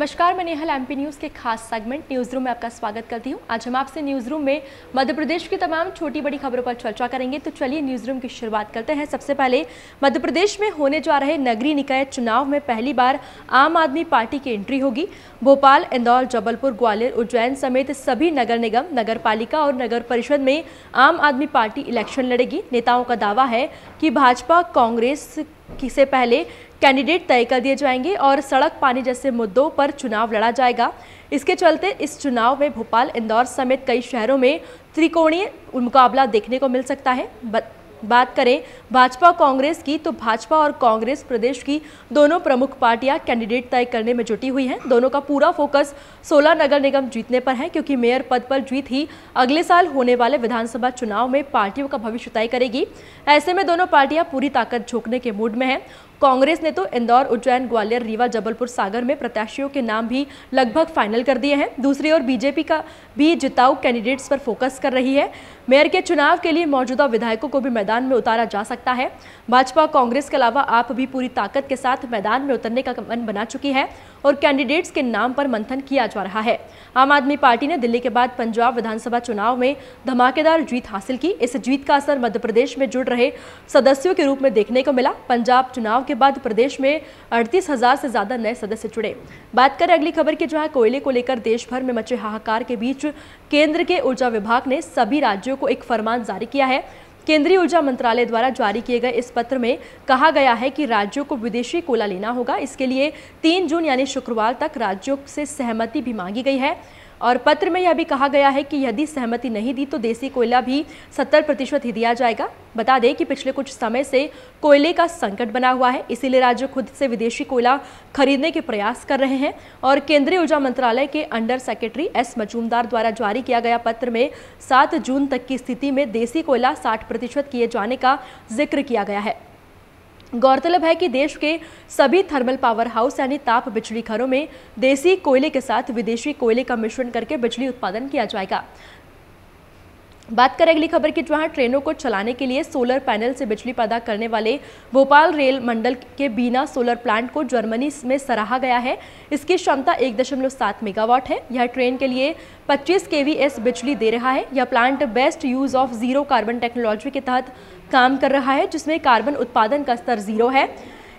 नमस्कार मैं Nehal MP news के खास सेगमेंट न्यूज़ रूम में आपका स्वागत करती हूँ आज हम आपसे न्यूज़ रूम में मध्य प्रदेश की तमाम छोटी बड़ी खबरों पर चर्चा करेंगे तो चलिए न्यूज़ रूम की शुरुआत करते हैं सबसे पहले मध्य प्रदेश में होने जा रहे नगरीय निकाय चुनाव में पहली बार आम आदमी पार्टी की एंट्री होगी भोपाल इंदौर जबलपुर ग्वालियर उज्जैन समेत सभी नगर निगम नगर पालिका और नगर परिषद में आम आदमी पार्टी इलेक्शन लड़ेगी नेताओं का दावा है कि भाजपा कांग्रेस से पहले कैंडिडेट तय कर दिए जाएंगे और सड़क पानी जैसे मुद्दों पर चुनाव लड़ा जाएगा इसके चलते इस चुनाव में भोपाल इंदौर समेत कई शहरों में त्रिकोणीय मुकाबला देखने को मिल सकता है बात करें भाजपा कांग्रेस की तो भाजपा और कांग्रेस प्रदेश की दोनों प्रमुख पार्टियां कैंडिडेट तय करने में जुटी हुई हैं दोनों का पूरा फोकस सोलह नगर निगम जीतने पर है क्योंकि मेयर पद पर जीत ही अगले साल होने वाले विधानसभा चुनाव में पार्टियों का भविष्य तय करेगी ऐसे में दोनों पार्टियां पूरी ताकत झोंकने के मूड में है कांग्रेस ने तो इंदौर उज्जैन ग्वालियर रीवा जबलपुर सागर में प्रत्याशियों के नाम भी लगभग फाइनल कर दिए हैं दूसरी ओर बीजेपी का भी जिताऊ कैंडिडेट्स पर फोकस कर रही है मेयर के चुनाव के लिए मौजूदा विधायकों को भी मैदान में उतारा जा सकता है भाजपा कांग्रेस के अलावा आप भी पूरी ताकत के साथ मैदान में उतरने का मन बना चुकी है और कैंडिडेट्स के नाम पर मंथन किया जा रहा है आम आदमी पार्टी ने दिल्ली के बाद पंजाब विधानसभा चुनाव में धमाकेदार जीत हासिल की इस जीत का असर मध्य प्रदेश में जुड़ रहे सदस्यों के रूप में देखने को मिला पंजाब चुनाव के बाद प्रदेश में अड़तीस हजार से ज्यादा नए सदस्य जुड़े बात करें अगली खबर की जहां कोयले को लेकर देश भर में मचे हाहाकार के बीच केंद्र के ऊर्जा विभाग ने सभी राज्यों को एक फरमान जारी किया है केंद्रीय ऊर्जा मंत्रालय द्वारा जारी किए गए इस पत्र में कहा गया है कि राज्यों को विदेशी कोला लेना होगा इसके लिए 3 जून यानी शुक्रवार तक राज्यों से सहमति भी मांगी गई है और पत्र में यह भी कहा गया है कि यदि सहमति नहीं दी तो देसी कोयला भी सत्तर प्रतिशत ही दिया जाएगा बता दें कि पिछले कुछ समय से कोयले का संकट बना हुआ है इसीलिए राज्य खुद से विदेशी कोयला खरीदने के प्रयास कर रहे हैं और केंद्रीय ऊर्जा मंत्रालय के अंडर सेक्रेटरी एस मजूमदार द्वारा जारी किया गया पत्र में सात जून तक की स्थिति में देसी कोयला साठ प्रतिशत किए जाने का जिक्र किया गया है गौरतलब है कि देश के सभी थर्मल पावर हाउस यानी ताप बिजली घरों में देसी कोयले के साथ विदेशी कोयले का मिश्रण करके बिजली उत्पादन किया जाएगा बात करें अगली खबर की जहां ट्रेनों को चलाने के लिए सोलर पैनल से बिजली पैदा करने वाले भोपाल रेल मंडल के बीना सोलर प्लांट को जर्मनी में सराहा गया है इसकी क्षमता एक दशमलव सात मेगावाट है यह ट्रेन के लिए 25 केवीएस बिजली दे रहा है यह plant best use of zero carbon technology के तहत काम कर रहा है जिसमें कार्बन उत्पादन का स्तर जीरो है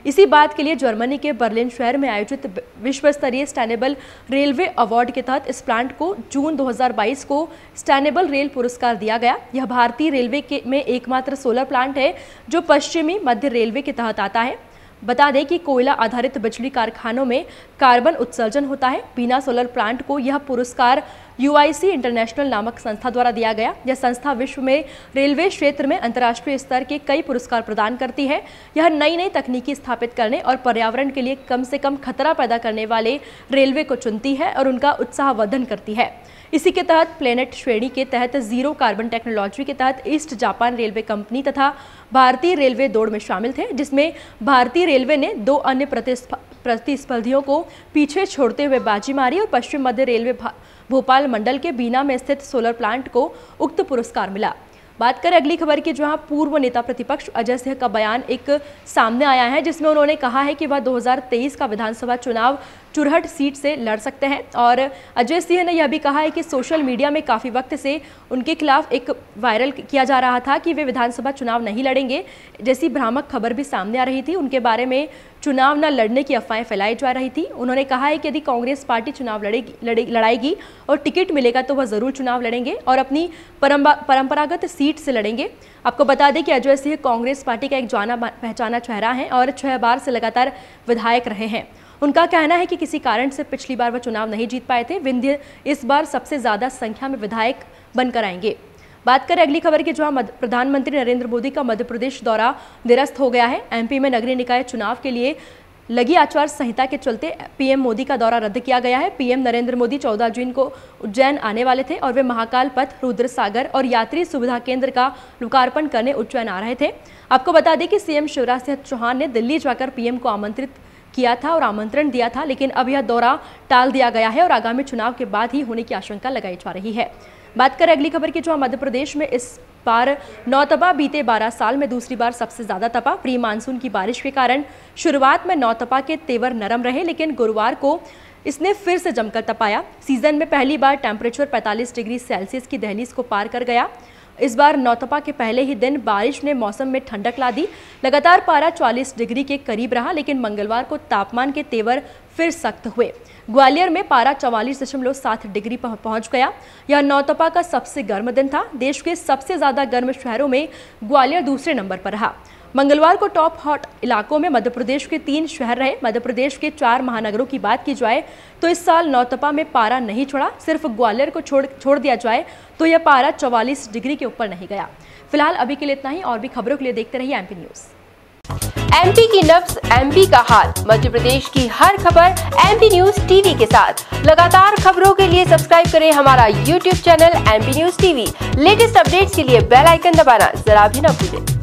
इसी बात के लिए जर्मनी के बर्लिन शहर में आयोजित विश्व स्तरीय स्टैनेबल रेलवे अवार्ड के तहत इस प्लांट को जून 2022 को स्टैनेबल रेल पुरस्कार दिया गया यह भारतीय रेलवे के में एकमात्र सोलर प्लांट है जो पश्चिमी मध्य रेलवे के तहत आता है बता दें कि कोयला आधारित बिजली कारखानों में कार्बन उत्सर्जन होता है बिना सोलर प्लांट को यह पुरस्कार यूआईसी इंटरनेशनल नामक संस्था द्वारा दिया गया यह संस्था विश्व में रेलवे क्षेत्र में अंतर्राष्ट्रीय स्तर के कई पुरस्कार प्रदान करती है यह नई नई तकनीकी स्थापित करने और पर्यावरण के लिए कम से कम खतरा पैदा करने वाले रेलवे को चुनती है और उनका उत्साहवर्धन करती है इसी के तहत प्लेनेट श्रेणी के तहत जीरो कार्बन टेक्नोलॉजी के तहत ईस्ट जापान रेलवे कंपनी तथा भारतीय रेलवे दौड़ में शामिल थे जिसमें भारतीय रेलवे ने दो अन्य प्रतिस्पर्धा प्रतिस्पर्धियों को पीछे छोड़ते हुए बाजी मारी और पश्चिम मध्य रेलवे भोपाल मंडल के बीना में स्थित सोलर प्लांट को उक्त पुरस्कार मिला बात करें अगली खबर की जहां पूर्व नेता प्रतिपक्ष अजय सिंह का बयान एक सामने आया है जिसमें उन्होंने कहा है कि वह 2023 का विधानसभा चुनाव चुरहट सीट से लड़ सकते हैं और अजय सिंह ने यह भी कहा है कि सोशल मीडिया में काफ़ी वक्त से उनके खिलाफ एक वायरल किया जा रहा था कि वे विधानसभा चुनाव नहीं लड़ेंगे जैसी भ्रामक खबर भी सामने आ रही थी उनके बारे में चुनाव न लड़ने की अफवाहें फैलाई जा रही थी उन्होंने कहा है कि यदि कांग्रेस पार्टी चुनाव लड़ेगी लड़े, लड़ाएगी और टिकट मिलेगा तो वह ज़रूर चुनाव लड़ेंगे और अपनी परंपरागत सीट से लड़ेंगे आपको बता दें कि अजय सिंह कांग्रेस पार्टी का एक जाना पहचाना चेहरा है और छह बार से लगातार विधायक रहे हैं उनका कहना है कि किसी कारण से पिछली बार वह चुनाव नहीं जीत पाए थे विंध्य इस बार सबसे ज़्यादा संख्या में विधायक बनकर आएंगे बात करें अगली खबर की जहां प्रधानमंत्री नरेंद्र मोदी का मध्य प्रदेश दौरा निरस्त हो गया है एमपी में नगरीय निकाय चुनाव के लिए लगी आचार संहिता के चलते पीएम मोदी का दौरा रद्द किया गया है पीएम नरेंद्र मोदी 14 जून को उज्जैन आने वाले थे और वे महाकाल पथ रुद्र सागर और यात्री सुविधा केंद्र का लोकार्पण करने उज्जैन आ रहे थे आपको बता दें कि सीएम शिवराज सिंह चौहान ने दिल्ली जाकर पीएम को आमंत्रित किया था और आमंत्रण दिया था लेकिन अब यह दौरा टाल दिया गया है और आगामी चुनाव के बाद ही होने की आशंका लगाई जा रही है बात करें अगली खबर की जो मध्य प्रदेश में इस बार नौतपा बीते 12 साल में दूसरी बार सबसे ज्यादा तपा प्री मानसून की बारिश के कारण शुरुआत में नौतपा के तेवर नरम रहे लेकिन गुरुवार को इसने फिर से जमकर तपाया सीजन में पहली बार टेम्परेचर 45 डिग्री सेल्सियस की दहलीज को पार कर गया इस बार नौतपा के पहले ही दिन बारिश ने मौसम में ठंडक ला दी लगातार पारा 40 डिग्री के करीब रहा लेकिन मंगलवार को तापमान के तेवर फिर सख्त हुए ग्वालियर में पारा चवालीस दशमलव सात डिग्री पहुंच गया यह नौतपा का सबसे गर्म दिन था देश के सबसे ज़्यादा गर्म शहरों में ग्वालियर दूसरे नंबर पर रहा मंगलवार को टॉप हॉट इलाकों में मध्य प्रदेश के तीन शहर रहे मध्य प्रदेश के चार महानगरों की बात की जाए तो इस साल नौतपा में पारा नहीं छोड़ा सिर्फ ग्वालियर को छोड़ छोड़ दिया जाए तो यह पारा चौवालीस डिग्री के ऊपर नहीं गया फिलहाल अभी के लिए इतना ही और भी खबरों के लिए देखते रहिए एमपी न्यूज एमपी की नब्स एमपी का हाल मध्य प्रदेश की हर खबर एमपी न्यूज टीवी के साथ लगातार खबरों के लिए सब्सक्राइब करें हमारा YouTube channel MP news TV latest updates के लिए बेल आइकन दबाना जरा भी न भूलें